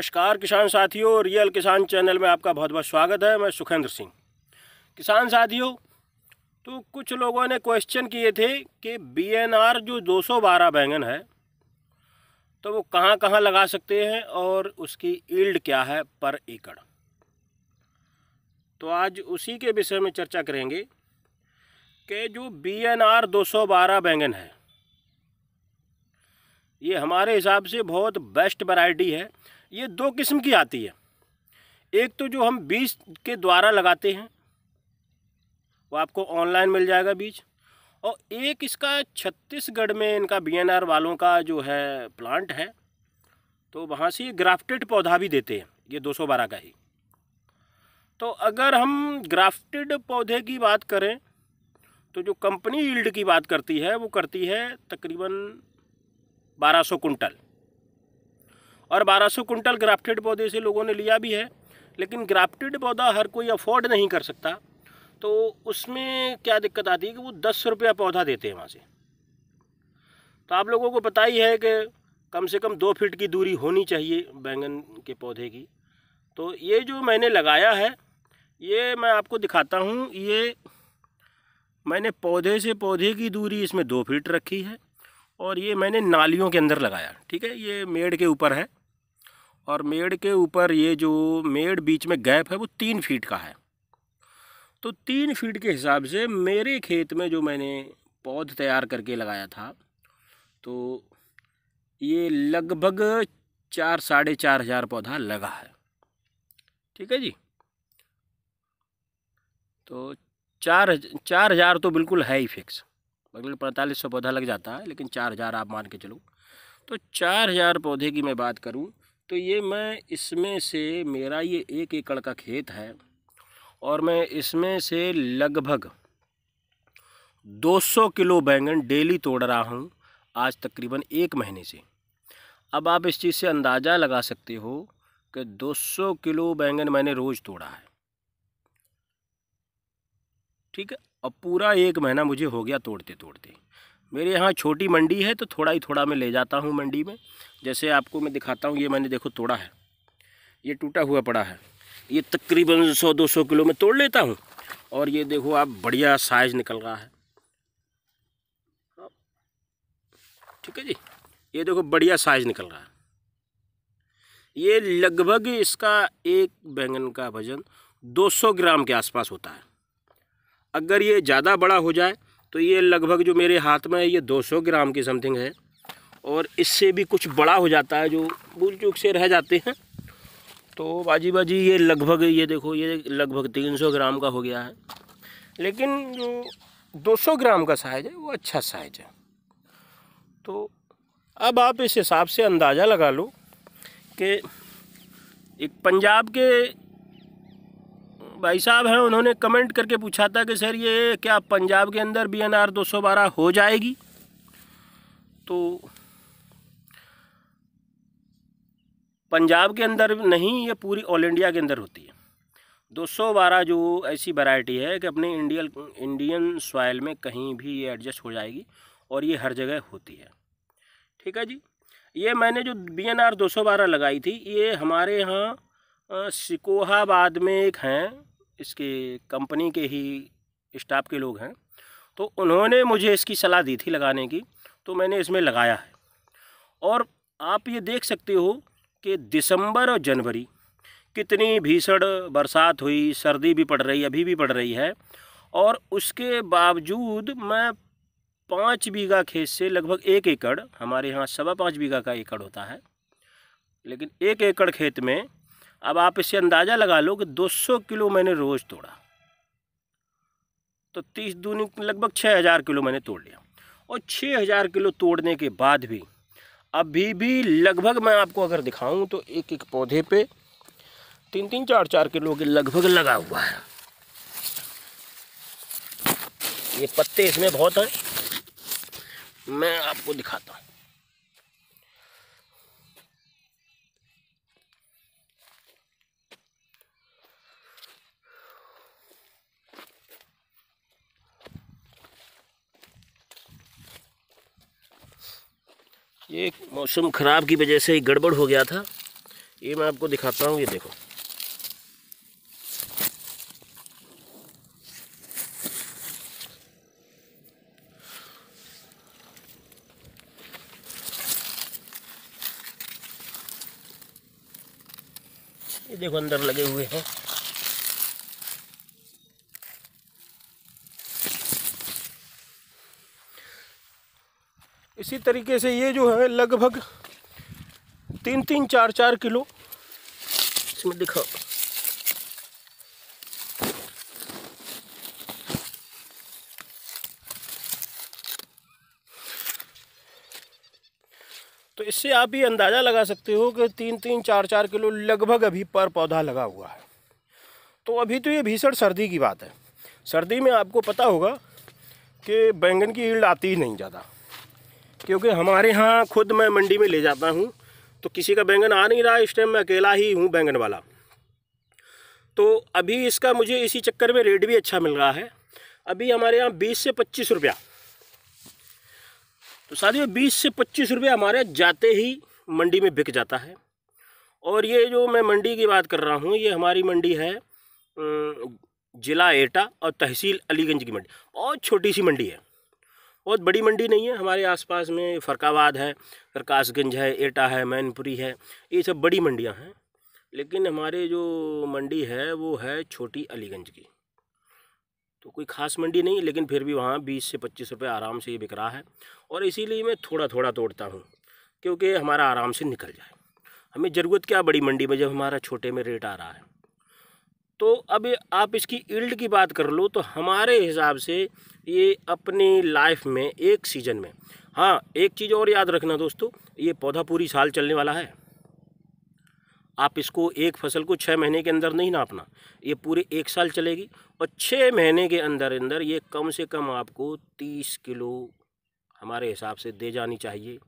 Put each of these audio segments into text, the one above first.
नमस्कार किसान साथियों रियल किसान चैनल में आपका बहुत बहुत स्वागत है मैं सुखेंद्र सिंह किसान साथियों तो कुछ लोगों ने क्वेश्चन किए थे कि बीएनआर जो 212 बैंगन है तो वो कहाँ कहाँ लगा सकते हैं और उसकी ईल्ड क्या है पर एकड़ तो आज उसी के विषय में चर्चा करेंगे कि जो बीएनआर 212 बैंगन है ये हमारे हिसाब से बहुत बेस्ट वैरायटी है ये दो किस्म की आती है एक तो जो हम बीज के द्वारा लगाते हैं वो आपको ऑनलाइन मिल जाएगा बीज और एक इसका छत्तीसगढ़ में इनका बीएनआर वालों का जो है प्लांट है तो वहाँ से ये ग्राफ्टेड पौधा भी देते हैं ये 212 का ही तो अगर हम ग्राफ्टेड पौधे की बात करें तो जो कंपनी यील्ड की बात करती है वो करती है तकरीबन 1200 कुंटल और 1200 कुंटल ग्राफ्टेड पौधे से लोगों ने लिया भी है लेकिन ग्राफ्टेड पौधा हर कोई अफोर्ड नहीं कर सकता तो उसमें क्या दिक्कत आती है कि वो दस रुपया पौधा देते हैं वहाँ से तो आप लोगों को पता ही है कि कम से कम दो फीट की दूरी होनी चाहिए बैंगन के पौधे की तो ये जो मैंने लगाया है ये मैं आपको दिखाता हूँ ये मैंने पौधे से पौधे की दूरी इसमें दो फीट रखी है और ये मैंने नालियों के अंदर लगाया ठीक है ये मेड़ के ऊपर है और मेड़ के ऊपर ये जो मेड़ बीच में गैप है वो तीन फीट का है तो तीन फीट के हिसाब से मेरे खेत में जो मैंने पौध तैयार करके लगाया था तो ये लगभग चार साढ़े चार हज़ार पौधा लगा है ठीक है जी तो चार चार हज़ार तो बिल्कुल है ही फिक्स मतलब पैंतालीस सौ पौधा लग जाता है लेकिन चार हज़ार आप मान के चलो तो चार हज़ार पौधे की मैं बात करूँ तो ये मैं इसमें से मेरा ये एक एकड़ का खेत है और मैं इसमें से लगभग 200 किलो बैंगन डेली तोड़ रहा हूँ आज तकरीबन एक महीने से अब आप इस चीज़ से अंदाज़ा लगा सकते हो कि 200 किलो बैंगन मैंने रोज़ तोड़ा है ठीक है अब पूरा एक महीना मुझे हो गया तोड़ते तोड़ते मेरे यहाँ छोटी मंडी है तो थोड़ा ही थोड़ा मैं ले जाता हूँ मंडी में जैसे आपको मैं दिखाता हूँ ये मैंने देखो तोड़ा है ये टूटा हुआ पड़ा है ये तकरीबन सौ दो सौ किलो में तोड़ लेता हूँ और ये देखो आप बढ़िया साइज निकल रहा है ठीक है जी ये देखो बढ़िया साइज निकल रहा है ये लगभग इसका एक बैंगन का वज़न 200 ग्राम के आसपास होता है अगर ये ज़्यादा बड़ा हो जाए तो ये लगभग जो मेरे हाथ में है ये 200 ग्राम की समथिंग है और इससे भी कुछ बड़ा हो जाता है जो भूल चूक से रह जाते हैं तो बाजी बाजी ये लगभग ये देखो ये लगभग 300 ग्राम का हो गया है लेकिन जो 200 ग्राम का साइज़ है वो अच्छा साइज़ है तो अब आप इस हिसाब से अंदाज़ा लगा लो कि एक पंजाब के भाई साहब हैं उन्होंने कमेंट करके पूछा था कि सर ये क्या पंजाब के अंदर बी एन आर दो सौ बारह हो जाएगी तो पंजाब के अंदर नहीं ये पूरी ऑल इंडिया के अंदर होती है 212 जो ऐसी वैरायटी है कि अपने इंडियल इंडियन सॉयल में कहीं भी ये एडजस्ट हो जाएगी और ये हर जगह होती है ठीक है जी ये मैंने जो बी एन आर दो लगाई थी ये हमारे यहाँ सिकोहाबाद में एक हैं इसके कंपनी के ही स्टाफ के लोग हैं तो उन्होंने मुझे इसकी सलाह दी थी लगाने की तो मैंने इसमें लगाया है और आप ये देख सकते हो कि दिसंबर और जनवरी कितनी भीषण बरसात हुई सर्दी भी पड़ रही अभी भी पड़ रही है और उसके बावजूद मैं पाँच बीघा खेत से लगभग एक एकड़ हमारे यहाँ सवा पाँच बीघा का एकड़ होता है लेकिन एक एकड़ खेत में अब आप इससे अंदाज़ा लगा लो कि 200 किलो मैंने रोज़ तोड़ा तो तीस दूनी लगभग छः हज़ार किलो मैंने तोड़ लिया और छः हज़ार किलो तोड़ने के बाद भी अभी भी लगभग मैं आपको अगर दिखाऊं तो एक एक पौधे पे तीन तीन चार चार किलो के लगभग लगा हुआ है ये पत्ते इसमें बहुत हैं मैं आपको दिखाता हूँ ये मौसम ख़राब की वजह से ही गड़बड़ हो गया था ये मैं आपको दिखाता हूँ ये देखो ये देखो अंदर लगे हुए हैं इसी तरीके से ये जो है लगभग तीन तीन चार चार किलो इसमें दिखाओ तो इससे आप ये अंदाज़ा लगा सकते हो कि तीन तीन चार चार किलो लगभग अभी पर पौधा लगा हुआ है तो अभी तो ये भीषण सर्दी की बात है सर्दी में आपको पता होगा कि बैंगन की ईल्ड आती ही नहीं ज़्यादा क्योंकि हमारे यहाँ खुद मैं मंडी में ले जाता हूँ तो किसी का बैंगन आ नहीं रहा इस टाइम मैं अकेला ही हूँ बैंगन वाला तो अभी इसका मुझे इसी चक्कर में रेट भी अच्छा मिल रहा है अभी हमारे यहाँ बीस से पच्चीस रुपया तो साथियों बीस से पच्चीस रुपये हमारे जाते ही मंडी में बिक जाता है और ये जो मैं मंडी की बात कर रहा हूँ ये हमारी मंडी है ज़िला एटा और तहसील अलीगंज की मंडी बहुत छोटी सी मंडी है बहुत बड़ी मंडी नहीं है हमारे आसपास में फ़रकाबाद है प्रकाशगंज है एटा है मैनपुरी है ये सब बड़ी मंडियाँ हैं लेकिन हमारे जो मंडी है वो है छोटी अलीगंज की तो कोई ख़ास मंडी नहीं लेकिन फिर भी वहाँ बीस से पच्चीस रुपये आराम से ये बिक रहा है और इसीलिए मैं थोड़ा थोड़ा तोड़ता हूँ क्योंकि हमारा आराम से निकल जाए हमें ज़रूरत क्या बड़ी मंडी में जब हमारा छोटे में रेट आ रहा है तो अब आप इसकी ईल्ड की बात कर लो तो हमारे हिसाब से ये अपनी लाइफ में एक सीज़न में हाँ एक चीज़ और याद रखना दोस्तों ये पौधा पूरी साल चलने वाला है आप इसको एक फसल को छः महीने के अंदर नहीं नापना ये पूरे एक साल चलेगी और छः महीने के अंदर अंदर ये कम से कम आपको तीस किलो हमारे हिसाब से दे जानी चाहिए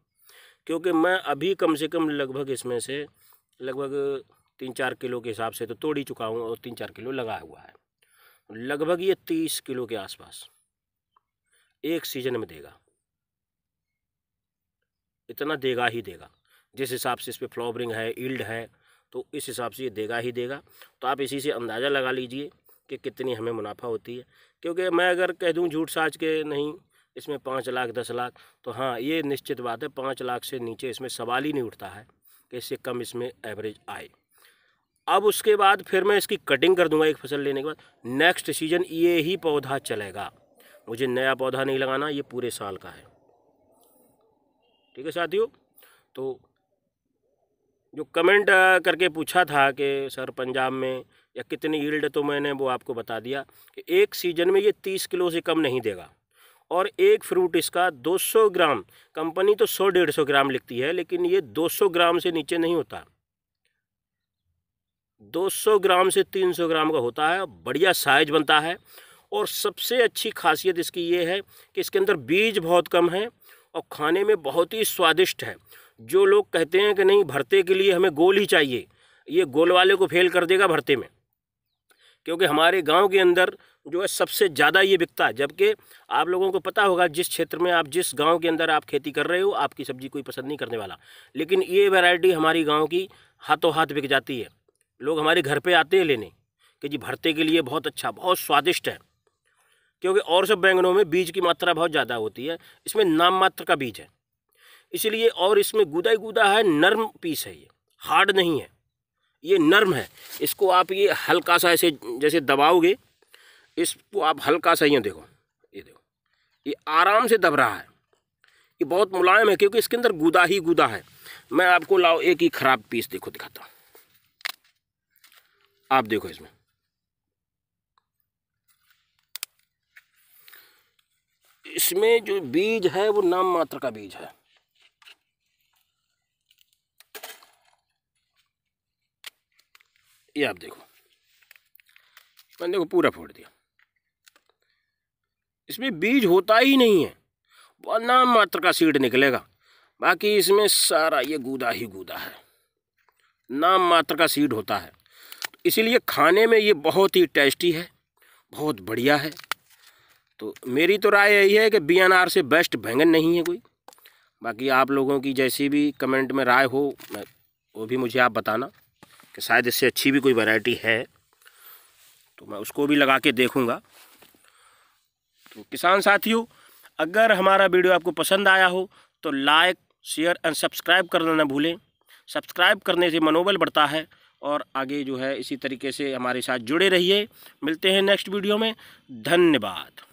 क्योंकि मैं अभी कम से कम लगभग इसमें से लगभग तीन चार किलो के हिसाब से तो तोड़ ही चुका हूँ और तीन चार किलो लगा हुआ है लगभग ये तीस किलो के आसपास एक सीजन में देगा इतना देगा ही देगा जिस हिसाब से इस पर फ्लॉवरिंग है ईल्ड है तो इस हिसाब से ये देगा ही देगा तो आप इसी से अंदाज़ा लगा लीजिए कि कितनी हमें मुनाफा होती है क्योंकि मैं अगर कह दूँ झूठ साज के नहीं इसमें पाँच लाख दस लाख तो हाँ ये निश्चित बात है पाँच लाख से नीचे इसमें सवाल ही नहीं उठता है कि इससे कम इसमें एवरेज आए अब उसके बाद फिर मैं इसकी कटिंग कर दूंगा एक फसल लेने के बाद नेक्स्ट सीजन ये ही पौधा चलेगा मुझे नया पौधा नहीं लगाना ये पूरे साल का है ठीक है साथियों तो जो कमेंट करके पूछा था कि सर पंजाब में या कितनी ईल्ड तो मैंने वो आपको बता दिया कि एक सीजन में ये तीस किलो से कम नहीं देगा और एक फ्रूट इसका 200 ग्राम कंपनी तो 100 सौ ग्राम लिखती है लेकिन ये 200 ग्राम से नीचे नहीं होता 200 ग्राम से 300 ग्राम का होता है बढ़िया साइज बनता है और सबसे अच्छी खासियत इसकी ये है कि इसके अंदर बीज बहुत कम है और खाने में बहुत ही स्वादिष्ट है जो लोग कहते हैं कि नहीं भरते के लिए हमें गोल ही चाहिए ये गोल वाले को फेल कर देगा भरते में क्योंकि हमारे गांव के अंदर जो है सबसे ज़्यादा ये बिकता है जबकि आप लोगों को पता होगा जिस क्षेत्र में आप जिस गांव के अंदर आप खेती कर रहे हो आपकी सब्ज़ी कोई पसंद नहीं करने वाला लेकिन ये वैरायटी हमारी गांव की हाथों हाथ बिक जाती है लोग हमारे घर पे आते हैं लेने कि जी भरते के लिए बहुत अच्छा बहुत स्वादिष्ट है क्योंकि और सब बैंगनों में बीज की मात्रा बहुत ज़्यादा होती है इसमें नाम मात्र का बीज है इसलिए और इसमें गुदा ही गुदा है नर्म पीस है ये हार्ड नहीं है ये नर्म है इसको आप ये हल्का सा ऐसे जैसे दबाओगे इसको आप हल्का सा ये देखो ये देखो ये आराम से दब रहा है ये बहुत मुलायम है क्योंकि इसके अंदर गुदा ही गुदा है मैं आपको लाओ एक ही ख़राब पीस देखो दिखाता हूँ आप देखो इसमें इसमें जो बीज है वो नाम मात्र का बीज है ये आप देखो मैंने देखो पूरा फोड़ दिया इसमें बीज होता ही नहीं है नाम मात्र का सीड निकलेगा बाकी इसमें सारा ये गूदा ही गूदा है नाम मात्र का सीड होता है इसीलिए खाने में ये बहुत ही टेस्टी है बहुत बढ़िया है तो मेरी तो राय यही है कि बी से बेस्ट बैंगन नहीं है कोई बाकी आप लोगों की जैसी भी कमेंट में राय हो मैं वो भी मुझे आप बताना कि शायद इससे अच्छी भी कोई वैरायटी है तो मैं उसको भी लगा के देखूँगा तो किसान साथियों अगर हमारा वीडियो आपको पसंद आया हो तो लाइक शेयर एंड सब्सक्राइब करना ना भूलें सब्सक्राइब करने से मनोबल बढ़ता है और आगे जो है इसी तरीके से हमारे साथ जुड़े रहिए मिलते हैं नेक्स्ट वीडियो में धन्यवाद